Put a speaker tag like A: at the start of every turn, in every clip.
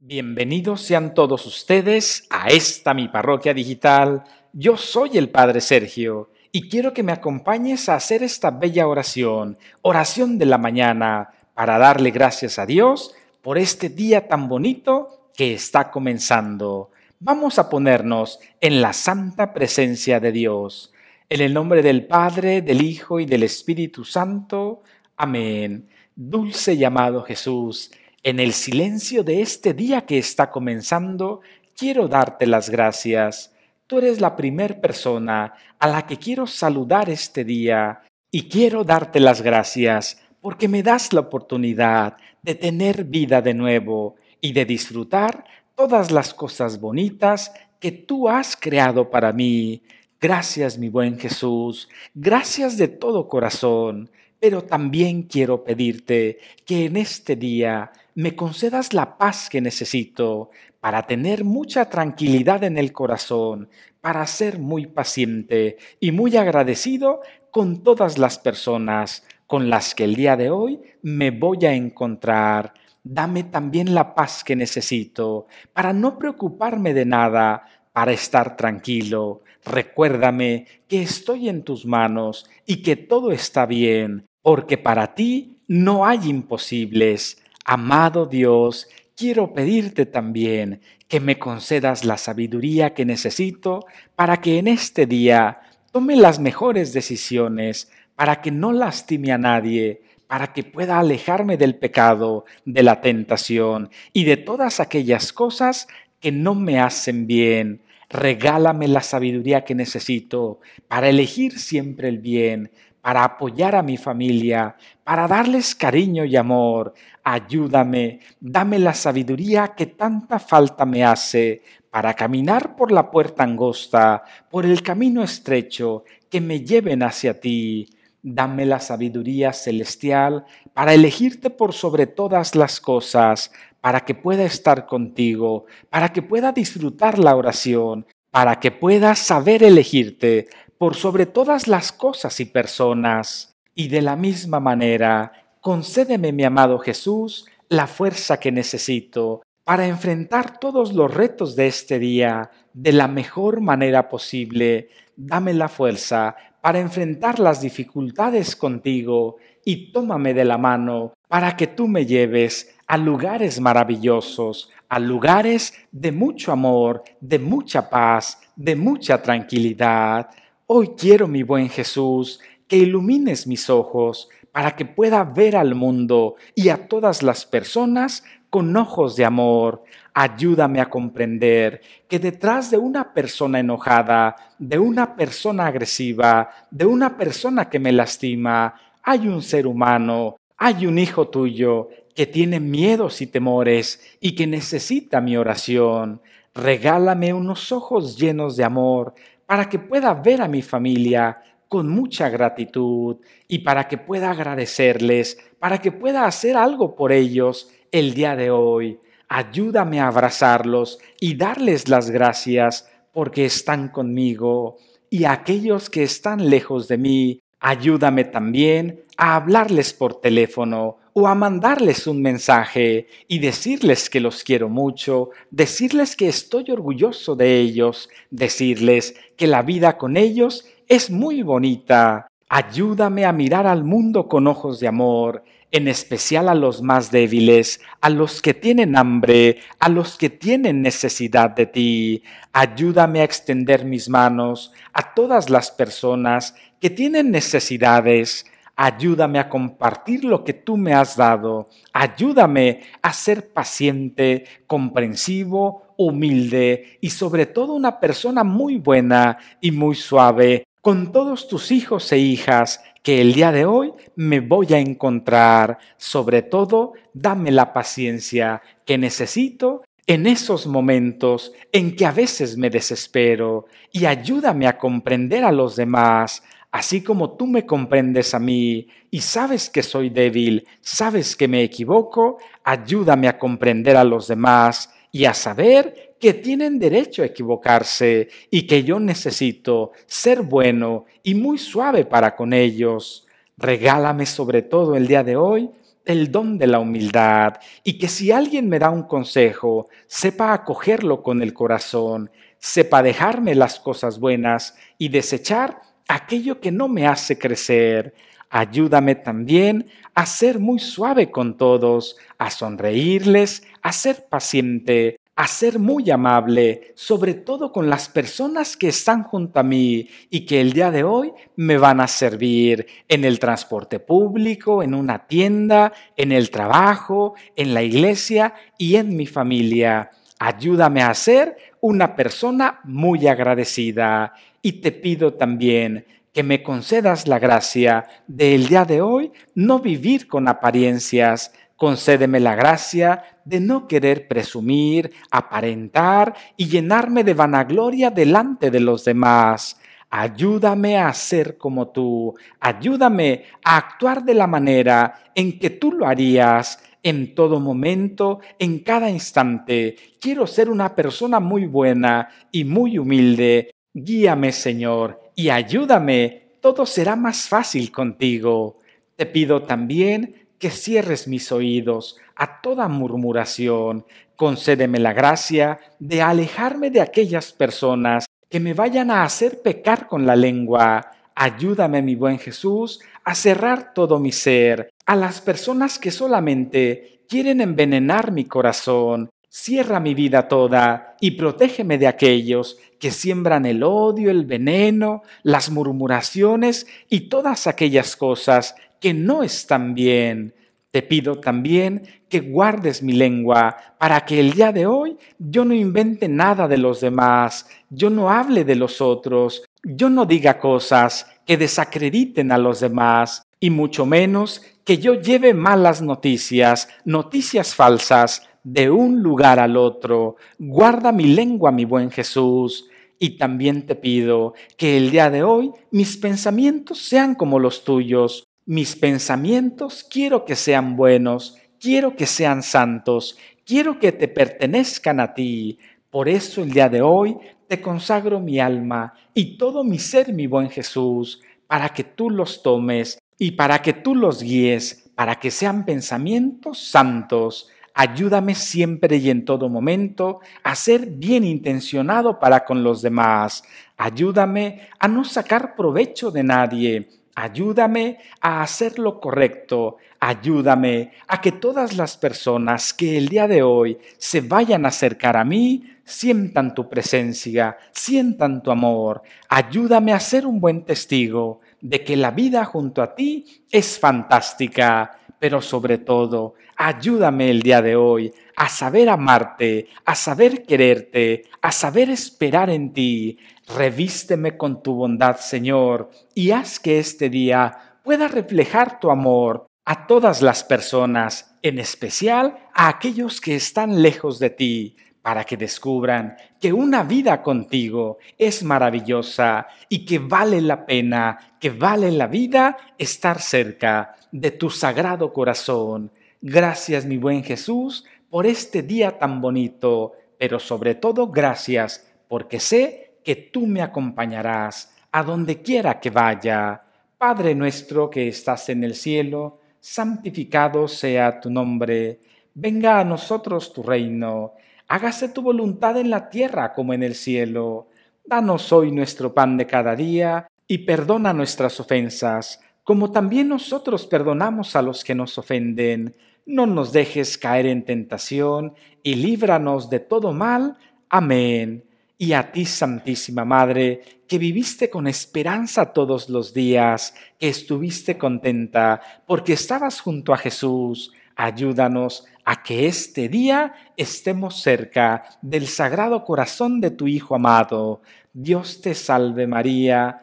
A: Bienvenidos sean todos ustedes a esta mi parroquia digital. Yo soy el Padre Sergio y quiero que me acompañes a hacer esta bella oración, oración de la mañana, para darle gracias a Dios por este día tan bonito que está comenzando. Vamos a ponernos en la santa presencia de Dios. En el nombre del Padre, del Hijo y del Espíritu Santo. Amén. Dulce llamado Jesús en el silencio de este día que está comenzando, quiero darte las gracias. Tú eres la primer persona a la que quiero saludar este día y quiero darte las gracias porque me das la oportunidad de tener vida de nuevo y de disfrutar todas las cosas bonitas que tú has creado para mí. Gracias, mi buen Jesús. Gracias de todo corazón. Pero también quiero pedirte que en este día me concedas la paz que necesito para tener mucha tranquilidad en el corazón, para ser muy paciente y muy agradecido con todas las personas con las que el día de hoy me voy a encontrar. Dame también la paz que necesito para no preocuparme de nada, para estar tranquilo. Recuérdame que estoy en tus manos y que todo está bien, porque para ti no hay imposibles. Amado Dios, quiero pedirte también que me concedas la sabiduría que necesito para que en este día tome las mejores decisiones, para que no lastime a nadie, para que pueda alejarme del pecado, de la tentación y de todas aquellas cosas que no me hacen bien. Regálame la sabiduría que necesito para elegir siempre el bien, para apoyar a mi familia, para darles cariño y amor. Ayúdame, dame la sabiduría que tanta falta me hace para caminar por la puerta angosta, por el camino estrecho que me lleven hacia ti. Dame la sabiduría celestial para elegirte por sobre todas las cosas, para que pueda estar contigo, para que pueda disfrutar la oración, para que pueda saber elegirte, por sobre todas las cosas y personas, y de la misma manera, concédeme, mi amado Jesús, la fuerza que necesito para enfrentar todos los retos de este día de la mejor manera posible. Dame la fuerza para enfrentar las dificultades contigo y tómame de la mano para que tú me lleves a lugares maravillosos, a lugares de mucho amor, de mucha paz, de mucha tranquilidad. Hoy quiero, mi buen Jesús, que ilumines mis ojos para que pueda ver al mundo y a todas las personas con ojos de amor. Ayúdame a comprender que detrás de una persona enojada, de una persona agresiva, de una persona que me lastima, hay un ser humano, hay un hijo tuyo que tiene miedos y temores y que necesita mi oración. Regálame unos ojos llenos de amor para que pueda ver a mi familia con mucha gratitud y para que pueda agradecerles, para que pueda hacer algo por ellos el día de hoy. Ayúdame a abrazarlos y darles las gracias porque están conmigo y aquellos que están lejos de mí, ayúdame también a hablarles por teléfono a mandarles un mensaje y decirles que los quiero mucho, decirles que estoy orgulloso de ellos, decirles que la vida con ellos es muy bonita. Ayúdame a mirar al mundo con ojos de amor, en especial a los más débiles, a los que tienen hambre, a los que tienen necesidad de ti. Ayúdame a extender mis manos a todas las personas que tienen necesidades, ayúdame a compartir lo que tú me has dado, ayúdame a ser paciente, comprensivo, humilde y sobre todo una persona muy buena y muy suave con todos tus hijos e hijas que el día de hoy me voy a encontrar. Sobre todo, dame la paciencia que necesito en esos momentos en que a veces me desespero y ayúdame a comprender a los demás, Así como tú me comprendes a mí y sabes que soy débil, sabes que me equivoco, ayúdame a comprender a los demás y a saber que tienen derecho a equivocarse y que yo necesito ser bueno y muy suave para con ellos. Regálame sobre todo el día de hoy el don de la humildad y que si alguien me da un consejo, sepa acogerlo con el corazón, sepa dejarme las cosas buenas y desechar aquello que no me hace crecer. Ayúdame también a ser muy suave con todos, a sonreírles, a ser paciente, a ser muy amable, sobre todo con las personas que están junto a mí y que el día de hoy me van a servir en el transporte público, en una tienda, en el trabajo, en la iglesia y en mi familia. Ayúdame a ser una persona muy agradecida y te pido también que me concedas la gracia del el día de hoy no vivir con apariencias, concédeme la gracia de no querer presumir, aparentar y llenarme de vanagloria delante de los demás. Ayúdame a ser como tú, ayúdame a actuar de la manera en que tú lo harías en todo momento, en cada instante. Quiero ser una persona muy buena y muy humilde Guíame, Señor, y ayúdame, todo será más fácil contigo. Te pido también que cierres mis oídos a toda murmuración. Concédeme la gracia de alejarme de aquellas personas que me vayan a hacer pecar con la lengua. Ayúdame, mi buen Jesús, a cerrar todo mi ser a las personas que solamente quieren envenenar mi corazón Cierra mi vida toda y protégeme de aquellos que siembran el odio, el veneno, las murmuraciones y todas aquellas cosas que no están bien. Te pido también que guardes mi lengua para que el día de hoy yo no invente nada de los demás, yo no hable de los otros, yo no diga cosas que desacrediten a los demás y mucho menos que yo lleve malas noticias, noticias falsas de un lugar al otro. Guarda mi lengua, mi buen Jesús. Y también te pido que el día de hoy mis pensamientos sean como los tuyos. Mis pensamientos quiero que sean buenos, quiero que sean santos, quiero que te pertenezcan a ti. Por eso el día de hoy te consagro mi alma y todo mi ser, mi buen Jesús, para que tú los tomes y para que tú los guíes, para que sean pensamientos santos ayúdame siempre y en todo momento a ser bien intencionado para con los demás. Ayúdame a no sacar provecho de nadie. Ayúdame a hacer lo correcto. Ayúdame a que todas las personas que el día de hoy se vayan a acercar a mí sientan tu presencia, sientan tu amor. Ayúdame a ser un buen testigo de que la vida junto a ti es fantástica pero sobre todo, ayúdame el día de hoy a saber amarte, a saber quererte, a saber esperar en ti. Revísteme con tu bondad, Señor, y haz que este día pueda reflejar tu amor a todas las personas, en especial a aquellos que están lejos de ti, para que descubran que una vida contigo es maravillosa y que vale la pena, que vale la vida estar cerca de tu sagrado corazón. Gracias, mi buen Jesús, por este día tan bonito, pero sobre todo gracias porque sé que tú me acompañarás a donde quiera que vaya. Padre nuestro que estás en el cielo, santificado sea tu nombre, venga a nosotros tu reino, hágase tu voluntad en la tierra como en el cielo. Danos hoy nuestro pan de cada día y perdona nuestras ofensas como también nosotros perdonamos a los que nos ofenden. No nos dejes caer en tentación y líbranos de todo mal. Amén. Y a ti, Santísima Madre, que viviste con esperanza todos los días, que estuviste contenta porque estabas junto a Jesús, ayúdanos a que este día estemos cerca del Sagrado Corazón de tu Hijo amado. Dios te salve María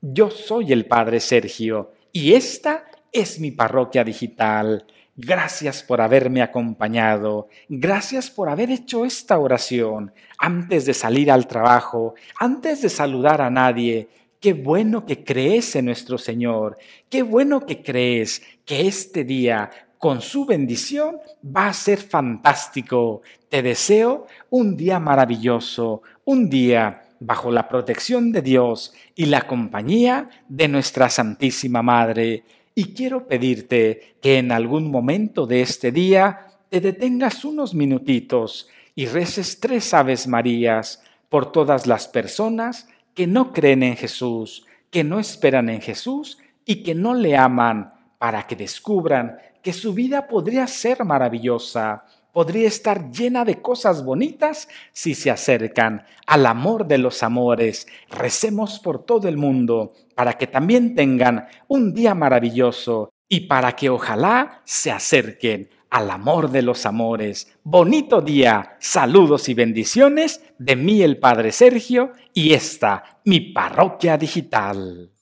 A: Yo soy el Padre Sergio y esta es mi parroquia digital. Gracias por haberme acompañado. Gracias por haber hecho esta oración antes de salir al trabajo, antes de saludar a nadie. Qué bueno que crees en nuestro Señor. Qué bueno que crees que este día, con su bendición, va a ser fantástico. Te deseo un día maravilloso, un día bajo la protección de Dios y la compañía de nuestra Santísima Madre. Y quiero pedirte que en algún momento de este día te detengas unos minutitos y reces tres Aves Marías por todas las personas que no creen en Jesús, que no esperan en Jesús y que no le aman, para que descubran que su vida podría ser maravillosa podría estar llena de cosas bonitas si se acercan al amor de los amores. Recemos por todo el mundo para que también tengan un día maravilloso y para que ojalá se acerquen al amor de los amores. Bonito día, saludos y bendiciones de mí el Padre Sergio y esta, mi parroquia digital.